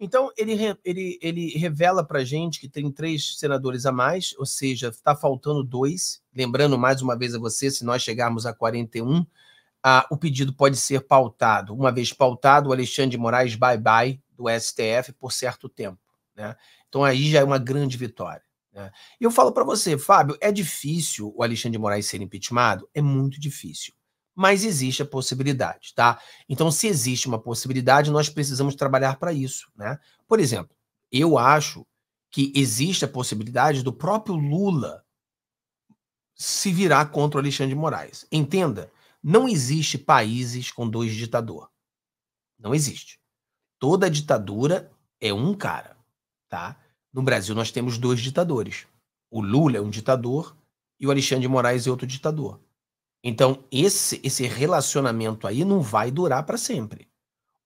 Então, ele, ele, ele revela para gente que tem três senadores a mais, ou seja, está faltando dois. Lembrando mais uma vez a você, se nós chegarmos a 41, ah, o pedido pode ser pautado. Uma vez pautado, o Alexandre de Moraes bye-bye do STF por certo tempo. Né? Então, aí já é uma grande vitória. Né? Eu falo para você, Fábio, é difícil o Alexandre de Moraes ser impeachmentado? É muito difícil mas existe a possibilidade, tá? Então, se existe uma possibilidade, nós precisamos trabalhar para isso, né? Por exemplo, eu acho que existe a possibilidade do próprio Lula se virar contra o Alexandre de Moraes. Entenda, não existe países com dois ditador. Não existe. Toda ditadura é um cara, tá? No Brasil nós temos dois ditadores. O Lula é um ditador e o Alexandre de Moraes é outro ditador. Então, esse, esse relacionamento aí não vai durar para sempre.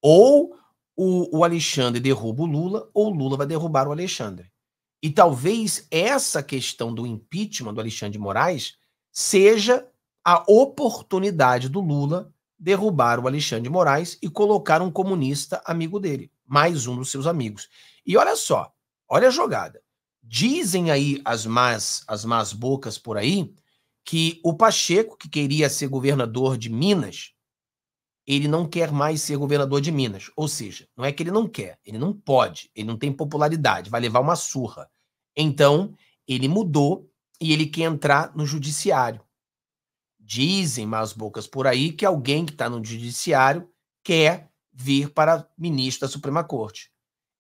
Ou o, o Alexandre derruba o Lula, ou o Lula vai derrubar o Alexandre. E talvez essa questão do impeachment do Alexandre de Moraes seja a oportunidade do Lula derrubar o Alexandre de Moraes e colocar um comunista amigo dele, mais um dos seus amigos. E olha só, olha a jogada. Dizem aí as más, as más bocas por aí que o Pacheco, que queria ser governador de Minas, ele não quer mais ser governador de Minas. Ou seja, não é que ele não quer, ele não pode, ele não tem popularidade, vai levar uma surra. Então, ele mudou e ele quer entrar no judiciário. Dizem más bocas por aí que alguém que está no judiciário quer vir para ministro da Suprema Corte.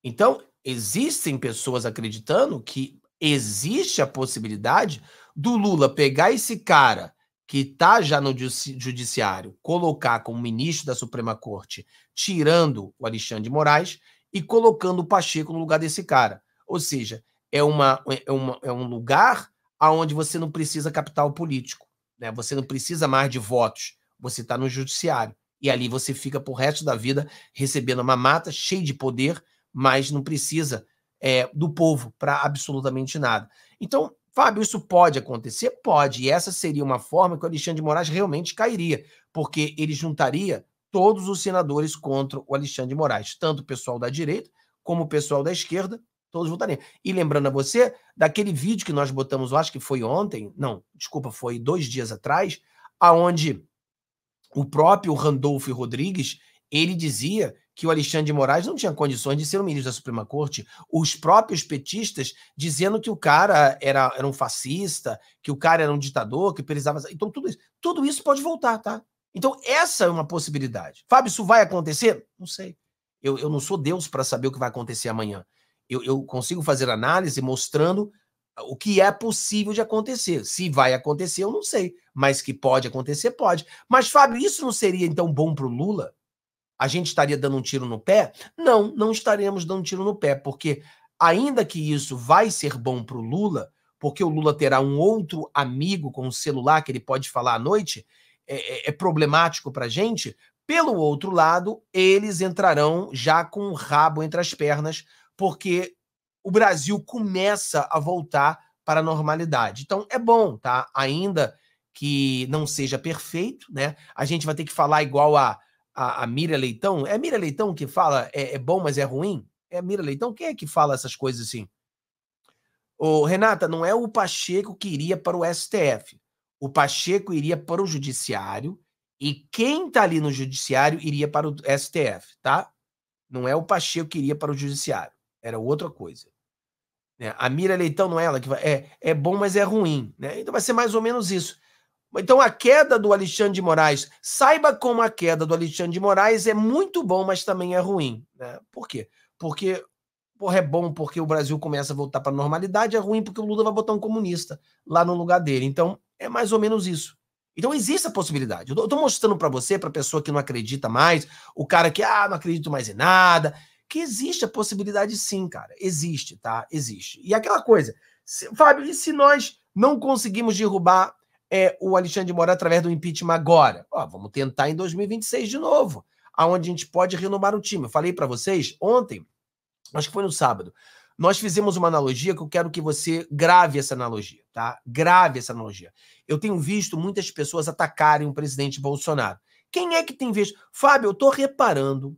Então, existem pessoas acreditando que existe a possibilidade do Lula pegar esse cara que está já no judiciário, colocar como ministro da Suprema Corte, tirando o Alexandre de Moraes e colocando o Pacheco no lugar desse cara. Ou seja, é, uma, é, é uma, é um lugar aonde você não precisa capital político, né? Você não precisa mais de votos, você está no judiciário e ali você fica pro resto da vida recebendo uma mata cheia de poder, mas não precisa é, do povo para absolutamente nada. Então Fábio, isso pode acontecer? Pode. E essa seria uma forma que o Alexandre de Moraes realmente cairia, porque ele juntaria todos os senadores contra o Alexandre de Moraes, tanto o pessoal da direita como o pessoal da esquerda, todos votariam. E lembrando a você, daquele vídeo que nós botamos, eu acho que foi ontem, não, desculpa, foi dois dias atrás, aonde o próprio Randolfo Rodrigues, ele dizia que o Alexandre de Moraes não tinha condições de ser o ministro da Suprema Corte. Os próprios petistas dizendo que o cara era, era um fascista, que o cara era um ditador, que precisava. Então, tudo isso, tudo isso pode voltar, tá? Então, essa é uma possibilidade. Fábio, isso vai acontecer? Não sei. Eu, eu não sou Deus para saber o que vai acontecer amanhã. Eu, eu consigo fazer análise mostrando o que é possível de acontecer. Se vai acontecer, eu não sei. Mas que pode acontecer, pode. Mas, Fábio, isso não seria então bom para o Lula? a gente estaria dando um tiro no pé? Não, não estaremos dando um tiro no pé, porque ainda que isso vai ser bom para o Lula, porque o Lula terá um outro amigo com um celular que ele pode falar à noite, é, é, é problemático para a gente. Pelo outro lado, eles entrarão já com o rabo entre as pernas, porque o Brasil começa a voltar para a normalidade. Então é bom, tá? Ainda que não seja perfeito, né? A gente vai ter que falar igual a a, a Mira Leitão? É a Mira Leitão que fala é, é, bom, mas é ruim? É a Mira Leitão? Quem é que fala essas coisas assim? Ô, Renata, não é o Pacheco que iria para o STF. O Pacheco iria para o Judiciário e quem está ali no Judiciário iria para o STF, tá? Não é o Pacheco que iria para o Judiciário. Era outra coisa. Né? A Mira Leitão não é ela que vai. É, é bom, mas é ruim. Né? Então vai ser mais ou menos isso. Então, a queda do Alexandre de Moraes, saiba como a queda do Alexandre de Moraes é muito bom, mas também é ruim. Né? Por quê? Porque porra, é bom porque o Brasil começa a voltar para a normalidade, é ruim porque o Lula vai botar um comunista lá no lugar dele. Então, é mais ou menos isso. Então, existe a possibilidade. Eu estou mostrando para você, para a pessoa que não acredita mais, o cara que, ah, não acredito mais em nada, que existe a possibilidade sim, cara. Existe, tá? Existe. E aquela coisa, se, Fábio, e se nós não conseguimos derrubar é, o Alexandre de Moraes através do impeachment agora? Ó, vamos tentar em 2026 de novo, aonde a gente pode renovar o time. Eu falei para vocês ontem, acho que foi no sábado, nós fizemos uma analogia que eu quero que você grave essa analogia, tá? Grave essa analogia. Eu tenho visto muitas pessoas atacarem o presidente Bolsonaro. Quem é que tem visto? Fábio, eu estou reparando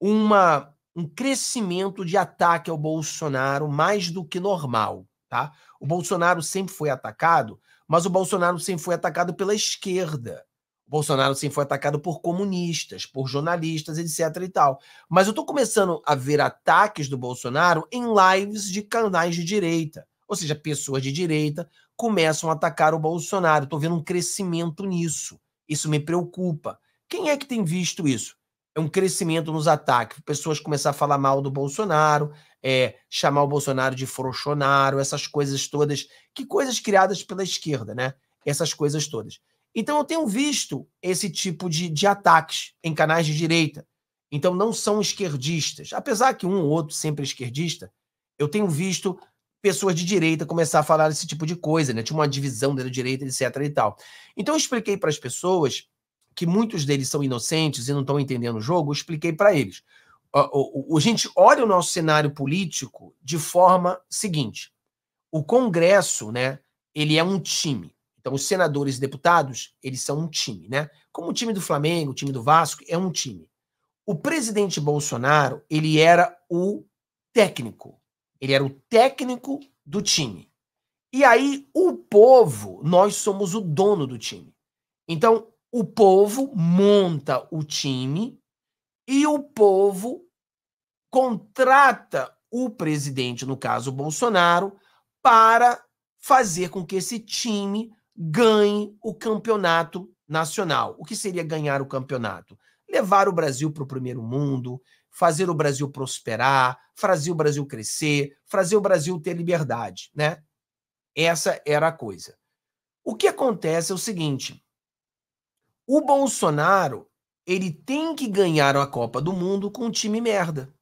uma, um crescimento de ataque ao Bolsonaro mais do que normal, tá? O Bolsonaro sempre foi atacado mas o Bolsonaro sim foi atacado pela esquerda. O Bolsonaro sim foi atacado por comunistas, por jornalistas, etc e tal. Mas eu estou começando a ver ataques do Bolsonaro em lives de canais de direita. Ou seja, pessoas de direita começam a atacar o Bolsonaro. Estou vendo um crescimento nisso. Isso me preocupa. Quem é que tem visto isso? É um crescimento nos ataques, pessoas começam a falar mal do Bolsonaro, é, chamar o Bolsonaro de frouxonaro essas coisas todas, que coisas criadas pela esquerda, né? Essas coisas todas. Então eu tenho visto esse tipo de, de ataques em canais de direita. Então não são esquerdistas. Apesar que um ou outro sempre é esquerdista, eu tenho visto pessoas de direita começar a falar esse tipo de coisa, né? Tinha uma divisão da direita, etc e tal. Então eu expliquei para as pessoas que muitos deles são inocentes e não estão entendendo o jogo, eu expliquei para eles a gente olha o nosso cenário político de forma seguinte: o Congresso, né, ele é um time. Então, os senadores e deputados, eles são um time, né? Como o time do Flamengo, o time do Vasco, é um time. O presidente Bolsonaro, ele era o técnico. Ele era o técnico do time. E aí, o povo, nós somos o dono do time. Então, o povo monta o time e o povo contrata o presidente, no caso Bolsonaro, para fazer com que esse time ganhe o campeonato nacional. O que seria ganhar o campeonato? Levar o Brasil para o primeiro mundo, fazer o Brasil prosperar, fazer o Brasil crescer, fazer o Brasil ter liberdade, né? Essa era a coisa. O que acontece é o seguinte: o Bolsonaro ele tem que ganhar a Copa do Mundo com um time merda.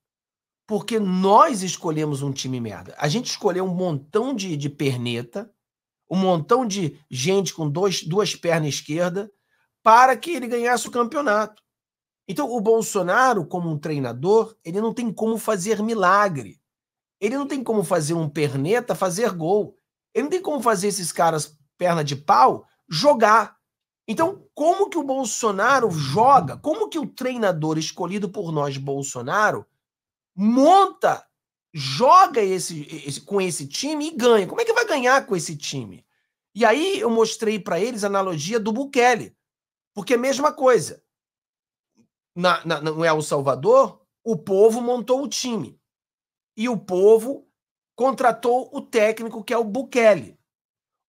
Porque nós escolhemos um time merda. A gente escolheu um montão de, de perneta, um montão de gente com dois, duas pernas esquerda, para que ele ganhasse o campeonato. Então, o Bolsonaro, como um treinador, ele não tem como fazer milagre. Ele não tem como fazer um perneta fazer gol. Ele não tem como fazer esses caras perna de pau jogar. Então, como que o Bolsonaro joga? Como que o treinador escolhido por nós, Bolsonaro, monta, joga esse, esse com esse time e ganha? Como é que vai ganhar com esse time? E aí eu mostrei para eles a analogia do Bukele, porque é a mesma coisa. Na, na, não é o Salvador, o povo montou o time. E o povo contratou o técnico que é o Bukele.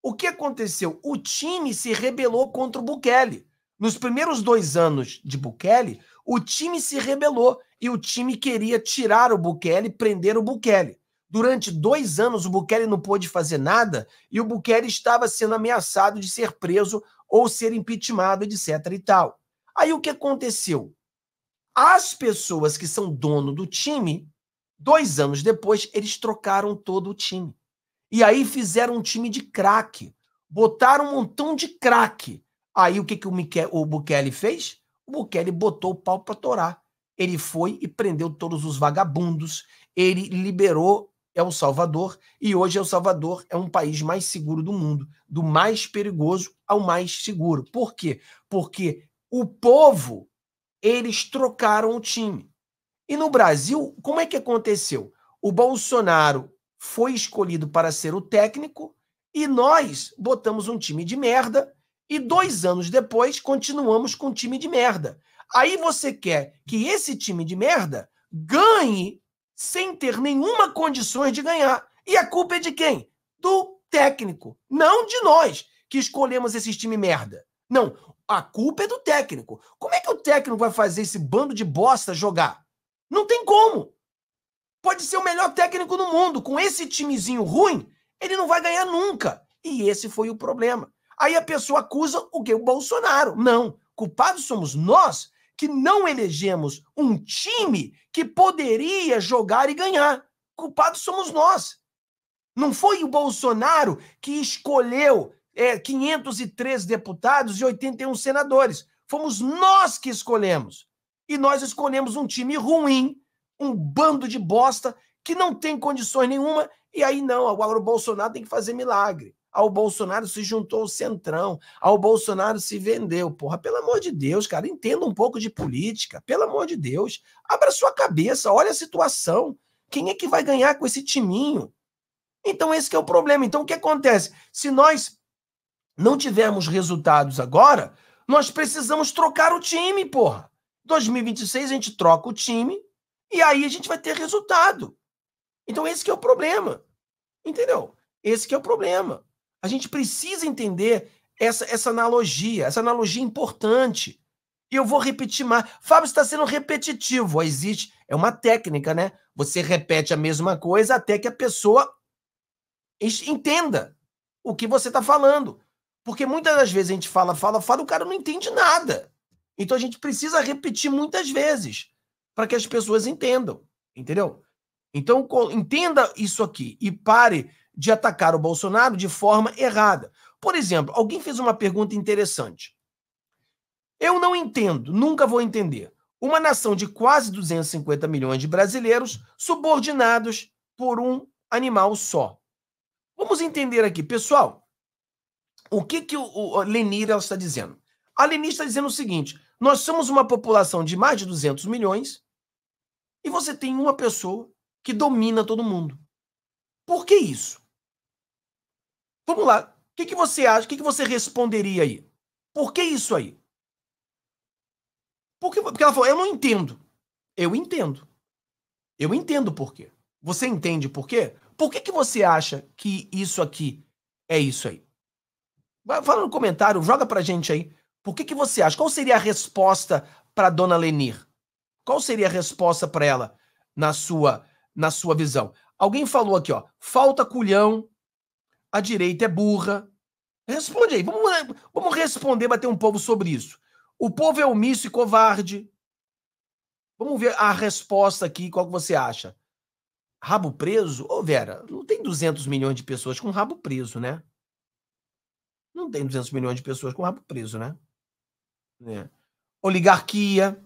O que aconteceu? O time se rebelou contra o Bukele. Nos primeiros dois anos de Bukele, o time se rebelou e o time queria tirar o Bukele, prender o Bukele. Durante dois anos, o Bukele não pôde fazer nada e o Bukele estava sendo ameaçado de ser preso ou ser impeachmentado, etc. e tal. Aí o que aconteceu? As pessoas que são dono do time, dois anos depois, eles trocaram todo o time. E aí fizeram um time de craque. Botaram um montão de craque. Aí o que, que o, Michel, o Bukele fez? O Bukele botou o pau para torar. Ele foi e prendeu todos os vagabundos. Ele liberou El é Salvador. E hoje El é Salvador é um país mais seguro do mundo. Do mais perigoso ao mais seguro. Por quê? Porque o povo, eles trocaram o time. E no Brasil, como é que aconteceu? O Bolsonaro foi escolhido para ser o técnico e nós botamos um time de merda e dois anos depois continuamos com um time de merda. Aí você quer que esse time de merda ganhe sem ter nenhuma condições de ganhar. E a culpa é de quem? Do técnico, não de nós que escolhemos esse time merda. Não, a culpa é do técnico. Como é que o técnico vai fazer esse bando de bosta jogar? Não tem como. Pode ser o melhor técnico do mundo. Com esse timezinho ruim, ele não vai ganhar nunca. E esse foi o problema. Aí a pessoa acusa o que? O Bolsonaro. Não. Culpados somos nós que não elegemos um time que poderia jogar e ganhar. Culpados somos nós. Não foi o Bolsonaro que escolheu é, 503 deputados e 81 senadores. Fomos nós que escolhemos. E nós escolhemos um time ruim um bando de bosta que não tem condições nenhuma, e aí não, agora o Bolsonaro tem que fazer milagre. Ao ah, Bolsonaro se juntou ah, o Centrão, ao Bolsonaro se vendeu. Porra, pelo amor de Deus, cara, entenda um pouco de política, pelo amor de Deus. Abra sua cabeça, olha a situação. Quem é que vai ganhar com esse timinho? Então esse é o problema. Então o que acontece? Se nós não tivermos resultados agora, nós precisamos trocar o time, porra. 2026 a gente troca o time e aí a gente vai ter resultado. Então esse que é o problema. Entendeu? Esse que é o problema. A gente precisa entender essa, essa analogia, essa analogia é importante. E eu vou repetir mais. Fábio está sendo repetitivo. Existe, é uma técnica, né? Você repete a mesma coisa até que a pessoa entenda o que você está falando. Porque muitas das vezes a gente fala, fala, fala, o cara não entende nada. Então a gente precisa repetir muitas vezes para que as pessoas entendam, entendeu? Então, entenda isso aqui e pare de atacar o Bolsonaro de forma errada. Por exemplo, alguém fez uma pergunta interessante. Eu não entendo, nunca vou entender, uma nação de quase 250 milhões de brasileiros subordinados por um animal só. Vamos entender aqui, pessoal, o que, que o, Lenir Lenira está dizendo. A Lenira está dizendo o seguinte: nós somos uma população de mais de 200 milhões e você tem uma pessoa que domina todo mundo. Por que isso? Vamos lá. O que, que você acha? O que, que você responderia aí? Por que isso aí? Porque, porque ela falou, eu não entendo. Eu entendo. Eu entendo por quê. Você entende por quê? Por que, que você acha que isso aqui é isso aí? Fala no comentário, joga pra gente aí. Por que, que você acha? Qual seria a resposta para dona Lenir? Qual seria a resposta para ela na sua na sua visão? Alguém falou aqui, ó, falta culhão, a direita é burra. Responde aí, vamos, né, vamos responder, bater um povo sobre isso. O povo é omisso e covarde. Vamos ver a resposta aqui, qual que você acha? Rabo preso? Ô, Vera, não tem 200 milhões de pessoas com rabo preso, né? Não tem 200 milhões de pessoas com rabo preso, né? É. Oligarquia.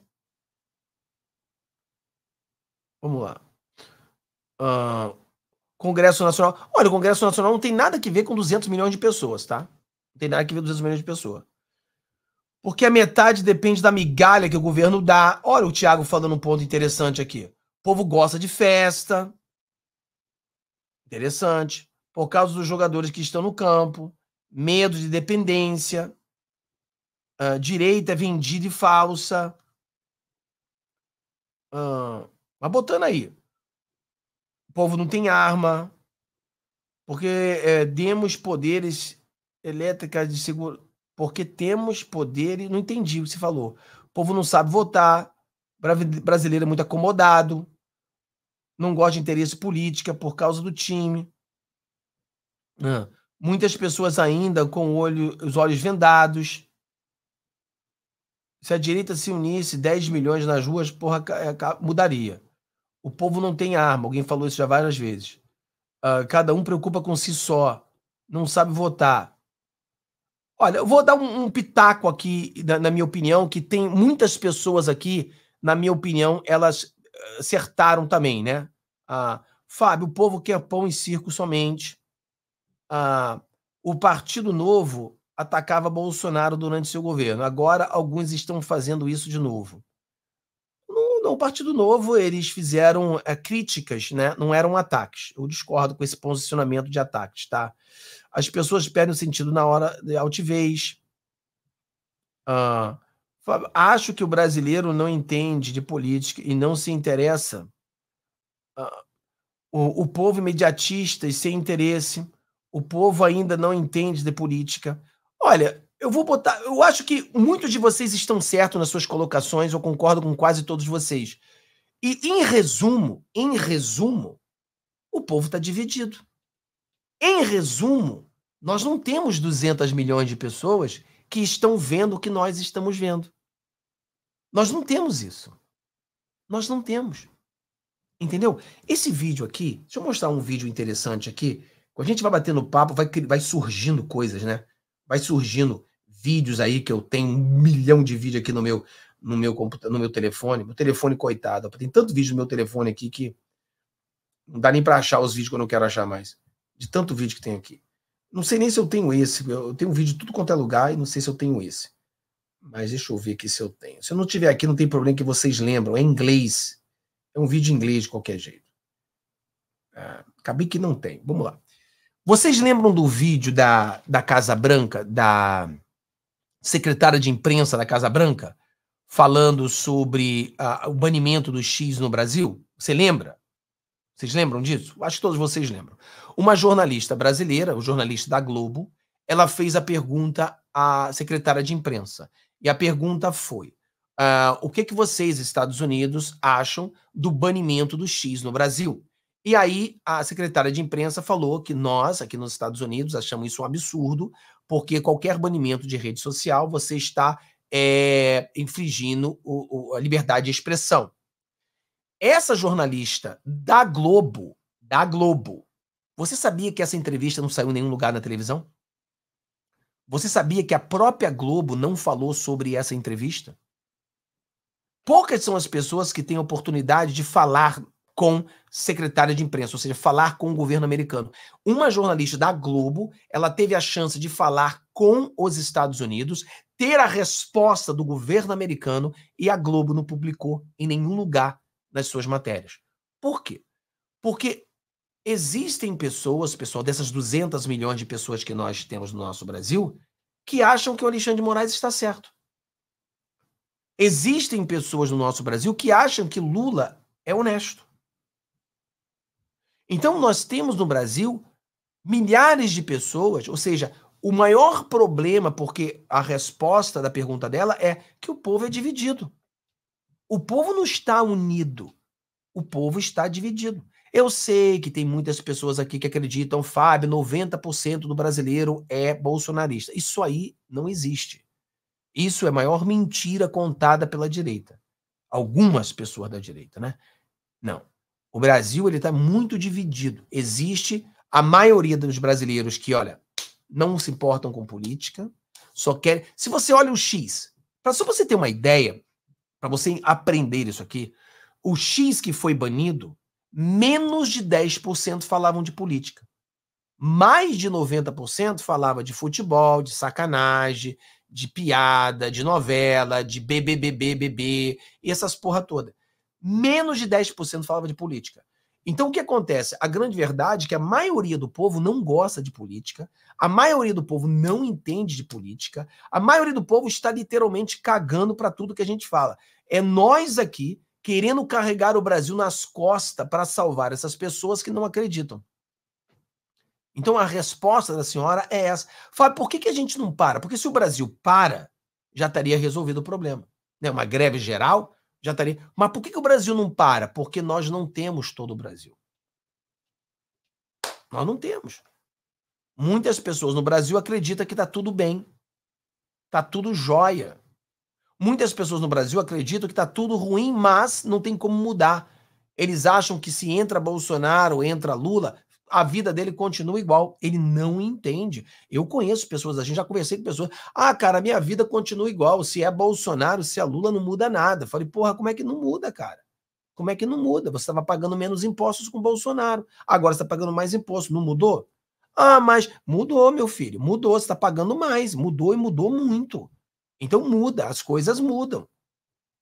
Vamos lá. Uh, Congresso Nacional. Olha, o Congresso Nacional não tem nada que ver com 200 milhões de pessoas, tá? Não tem nada que ver com 200 milhões de pessoas. Porque a metade depende da migalha que o governo dá. Olha o Tiago falando um ponto interessante aqui. O povo gosta de festa. Interessante. Por causa dos jogadores que estão no campo. Medo de dependência. Uh, direita é vendida e falsa. Uh, mas botando aí. O povo não tem arma, porque é, demos poderes elétricas de segurança. Porque temos poderes. Não entendi o que você falou. O povo não sabe votar. Brasileiro é muito acomodado. Não gosta de interesse política por causa do time. Ah. Muitas pessoas ainda com olho, os olhos vendados. Se a direita se unisse 10 milhões nas ruas, porra, é, mudaria. O povo não tem arma, alguém falou isso já várias vezes. Uh, cada um preocupa com si só, não sabe votar. Olha, eu vou dar um, um pitaco aqui, na, na, minha opinião, que tem muitas pessoas aqui, na minha opinião, elas ah, acertaram também, né? Ah, Fábio, o povo quer pão e circo somente. o Partido Novo atacava Bolsonaro durante seu governo. Agora, alguns estão fazendo isso de novo o Partido Novo, eles fizeram é, críticas, né? não eram ataques. Eu discordo com esse posicionamento de ataques, tá? As pessoas perdem o sentido na hora de altivez. acho que o brasileiro não entende de política e não se interessa. o, o povo imediatista e sem interesse. O povo ainda não entende de política. Olha, eu vou botar. Eu acho que muitos de vocês estão certos nas suas colocações, eu concordo com quase todos vocês. E em resumo, em resumo, o povo está dividido. Em resumo, nós não temos 200 milhões de pessoas que estão vendo o que nós estamos vendo. Nós não temos isso. Nós não temos. Entendeu? Esse vídeo aqui, deixa eu mostrar um vídeo interessante aqui. Quando a gente vai batendo papo, vai, vai surgindo coisas, né? Vai surgindo vídeos aí que eu tenho um milhão de vídeos aqui no meu no meu computador, no meu telefone. Meu telefone coitado, tem tanto vídeo no meu telefone aqui que não dá nem para achar os vídeos que eu não quero achar mais. De tanto vídeo que tem aqui. Não sei nem se eu tenho esse. Eu tenho um vídeo de tudo quanto é lugar e não sei se eu tenho esse. Mas deixa eu ver aqui se eu tenho. Se eu não tiver aqui, não tem problema que vocês lembram. É inglês. É um vídeo em inglês de qualquer jeito. Ah, acabei que não tem. Vamos lá. Vocês lembram do vídeo da, da Casa Branca, da secretária de imprensa da Casa Branca falando sobre uh, o banimento do X no Brasil? Você lembra? Vocês lembram disso? Acho que todos vocês lembram. Uma jornalista brasileira, o um jornalista da Globo, ela fez a pergunta à secretária de imprensa. E a pergunta foi: uh, o que, que vocês, Estados Unidos, acham do banimento do X no Brasil? E aí a secretária de imprensa falou que nós, aqui nos Estados Unidos, achamos isso um absurdo, porque qualquer banimento de rede social você está é, infringindo o, o, a liberdade de expressão. Essa jornalista da Globo, da Globo, você sabia que essa entrevista não saiu em nenhum lugar na televisão? Você sabia que a própria Globo não falou sobre essa entrevista? Poucas são as pessoas que têm oportunidade de falar com secretária de imprensa, ou seja, falar com o governo americano. Uma jornalista da Globo, ela teve a chance de falar com os Estados Unidos, ter a resposta do governo americano e a Globo não publicou em nenhum lugar nas suas matérias. Por quê? Porque existem pessoas, pessoal, dessas 200 milhões de pessoas que nós temos no nosso Brasil, que acham que o Alexandre de Moraes está certo. Existem pessoas no nosso Brasil que acham que Lula é honesto. Então, nós temos no Brasil milhares de pessoas, ou seja, o maior problema, porque a resposta da pergunta dela é que o povo é dividido. O povo não está unido, o povo está dividido. Eu sei que tem muitas pessoas aqui que acreditam, Fábio, 90% do brasileiro é bolsonarista. Isso aí não existe. Isso é a maior mentira contada pela direita. Algumas pessoas da direita, né? Não. O Brasil ele está muito dividido. Existe a maioria dos brasileiros que, olha, não se importam com política, só querem. Se você olha o X, para só você ter uma ideia, para você aprender isso aqui, o X que foi banido, menos de 10% falavam de política. Mais de 90% falava de futebol, de sacanagem, de piada, de novela, de BBBBBB, e essas porra toda menos de 10% falava de política. Então o que acontece? A grande verdade é que a maioria do povo não gosta de política, a maioria do povo não entende de política, a maioria do povo está literalmente cagando para tudo que a gente fala. É nós aqui querendo carregar o Brasil nas costas para salvar essas pessoas que não acreditam. Então a resposta da senhora é essa. Fala, por que, que a gente não para? Porque se o Brasil para, já estaria resolvido o problema. Né? Uma greve geral, já estaria. Tá mas por que, que o Brasil não para? Porque nós não temos todo o Brasil. Nós não temos. Muitas pessoas no Brasil acreditam que está tudo bem, está tudo jóia. Muitas pessoas no Brasil acreditam que está tudo ruim, mas não tem como mudar. Eles acham que se entra Bolsonaro, entra Lula, a vida dele continua igual. Ele não entende. Eu conheço pessoas, a assim, gente já conversei com pessoas. Ah, cara, minha vida continua igual. Se é Bolsonaro, se é Lula, não muda nada. Eu falei, porra, como é que não muda, cara? Como é que não muda? Você estava pagando menos impostos com Bolsonaro. Agora você está pagando mais impostos. Não mudou? Ah, mas mudou, meu filho. Mudou. Você está pagando mais. Mudou e mudou muito. Então muda. As coisas mudam.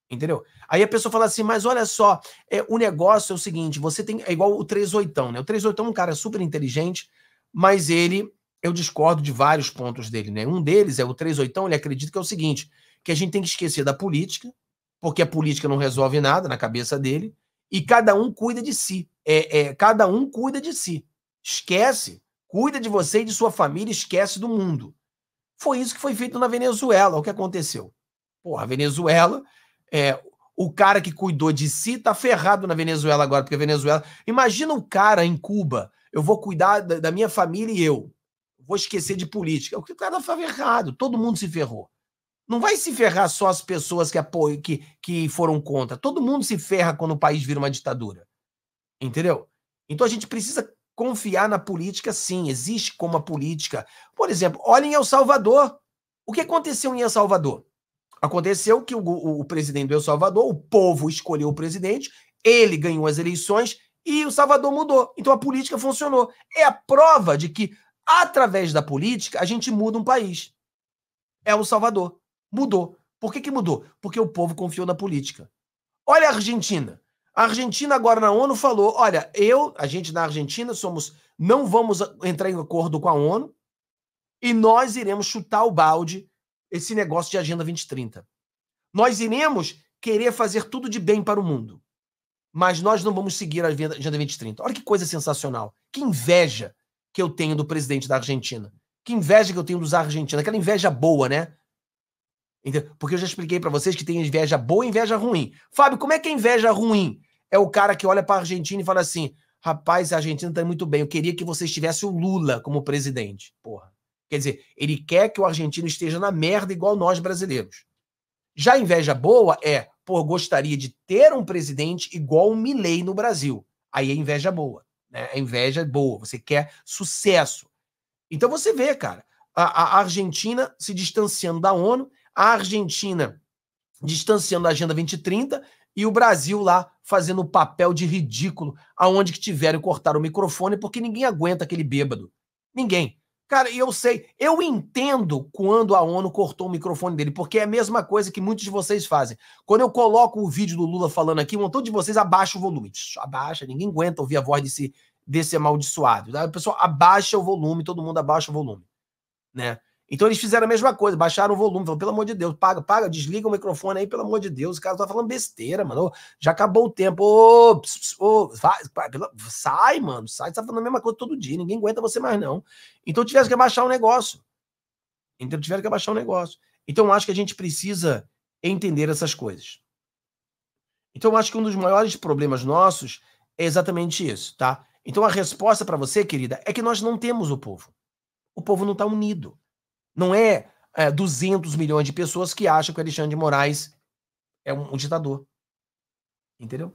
Entendeu? Aí a pessoa fala assim, mas olha só, é, o negócio é o seguinte, você tem. É igual o 38, né? O 38 é um cara super inteligente, mas ele. Eu discordo de vários pontos dele, né? Um deles é o 38, ele acredita que é o seguinte: que a gente tem que esquecer da política, porque a política não resolve nada na cabeça dele, e cada um cuida de si. É, é, cada um cuida de si. Esquece, cuida de você e de sua família, esquece do mundo. Foi isso que foi feito na Venezuela, o que aconteceu. Porra, a Venezuela é, o cara que cuidou de si tá ferrado na Venezuela agora, porque a Venezuela. Imagina um cara em Cuba. Eu vou cuidar da, da minha família e eu. Vou esquecer de política. É o cara tá ferrado. Todo mundo se ferrou. Não vai se ferrar só as pessoas que, apoiam, que, que foram contra. Todo mundo se ferra quando o país vira uma ditadura. Entendeu? Então a gente precisa confiar na política, sim. Existe como a política. Por exemplo, olhem El Salvador. O que aconteceu em El Salvador? Aconteceu que o, o, o presidente do El Salvador, o povo escolheu o presidente, ele ganhou as eleições e o Salvador mudou. Então a política funcionou. É a prova de que, através da política, a gente muda um país. É o Salvador. Mudou. Por que, que mudou? Porque o povo confiou na política. Olha a Argentina. A Argentina agora na ONU falou: olha, eu, a gente na Argentina, somos, não vamos entrar em acordo com a ONU e nós iremos chutar o balde esse negócio de Agenda 2030. Nós iremos querer fazer tudo de bem para o mundo, mas nós não vamos seguir a Agenda 2030. Olha que coisa sensacional. Que inveja que eu tenho do presidente da Argentina. Que inveja que eu tenho dos argentinos. Aquela inveja boa, né? Porque eu já expliquei para vocês que tem inveja boa e inveja ruim. Fábio, como é que é inveja ruim? É o cara que olha para a Argentina e fala assim: rapaz, a Argentina está muito bem, eu queria que vocês tivessem o Lula como presidente. Porra. Quer dizer, ele quer que o argentino esteja na merda igual nós brasileiros. Já a inveja boa é, pô, gostaria de ter um presidente igual o Milley no Brasil. Aí é inveja boa. Né? A é inveja é boa, você quer sucesso. Então você vê, cara, a, a Argentina se distanciando da ONU, a Argentina distanciando da Agenda 2030 e o Brasil lá fazendo o papel de ridículo aonde que tiveram cortar o microfone porque ninguém aguenta aquele bêbado. Ninguém. Cara, e eu sei, eu entendo quando a ONU cortou o microfone dele, porque é a mesma coisa que muitos de vocês fazem. Quando eu coloco o vídeo do Lula falando aqui, um montão de vocês abaixa o volume. Abaixa, ninguém aguenta ouvir a voz desse, desse amaldiçoado. Tá? A pessoa abaixa o volume, todo mundo abaixa o volume. Né? Então eles fizeram a mesma coisa, baixaram o volume, falaram, pelo amor de Deus, paga, paga, desliga o microfone aí, pelo amor de Deus, o cara tá falando besteira, mano. Já acabou o tempo. Ô, sai, mano, sai, tá falando a mesma coisa todo dia, ninguém aguenta você mais, não. Então tiveram que abaixar o negócio. Então tiveram que abaixar o negócio. Então acho que a gente precisa entender essas coisas. Então acho que um dos maiores problemas nossos é exatamente isso, tá? Então a resposta para você, querida, é que nós não temos o povo. O povo não está unido. Não é, é 200 milhões de pessoas que acham que o Alexandre de Moraes é um, um ditador. Entendeu?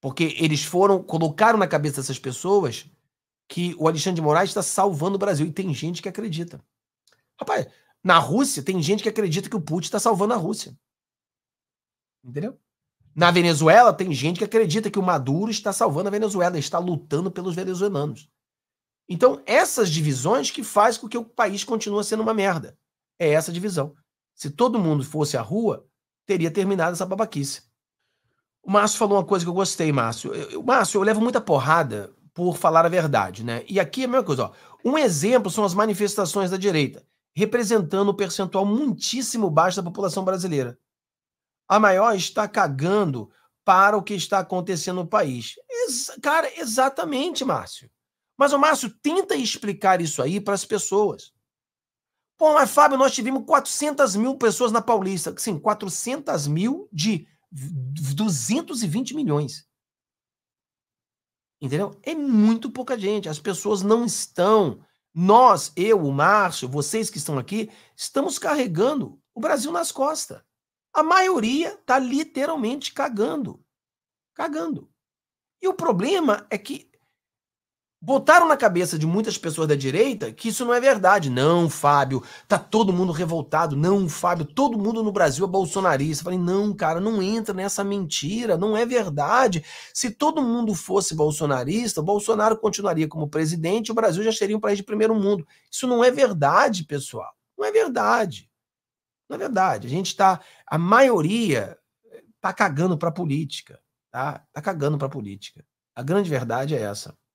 Porque eles foram, colocaram na cabeça dessas pessoas que o Alexandre de Moraes está salvando o Brasil. E tem gente que acredita. Rapaz, na Rússia, tem gente que acredita que o Putin está salvando a Rússia. Entendeu? Na Venezuela, tem gente que acredita que o Maduro está salvando a Venezuela, está lutando pelos venezuelanos. Então, essas divisões que faz com que o país continue sendo uma merda. É essa divisão. Se todo mundo fosse à rua, teria terminado essa babaquice. O Márcio falou uma coisa que eu gostei, Márcio. Eu, Márcio, eu levo muita porrada por falar a verdade, né? E aqui é a mesma coisa. Ó. Um exemplo são as manifestações da direita, representando um percentual muitíssimo baixo da população brasileira. A maior está cagando para o que está acontecendo no país. Ex cara, exatamente, Márcio. Mas o Márcio tenta explicar isso aí para as pessoas. Pô, mas Fábio, nós tivemos 400 mil pessoas na Paulista. Sim, 400 mil de 220 milhões. Entendeu? É muito pouca gente. As pessoas não estão. Nós, eu, o Márcio, vocês que estão aqui, estamos carregando o Brasil nas costas. A maioria está literalmente cagando. Cagando. E o problema é que botaram na cabeça de muitas pessoas da direita que isso não é verdade. Não, Fábio, tá todo mundo revoltado. Não, Fábio, todo mundo no Brasil é bolsonarista. falei, não, cara, não entra nessa mentira, não é verdade. Se todo mundo fosse bolsonarista, Bolsonaro continuaria como presidente e o Brasil já seria um país de primeiro mundo. Isso não é verdade, pessoal. Não é verdade. Não é verdade. A gente tá, a maioria eh, tá cagando pra política, tá? Tá cagando pra política. A grande verdade é essa.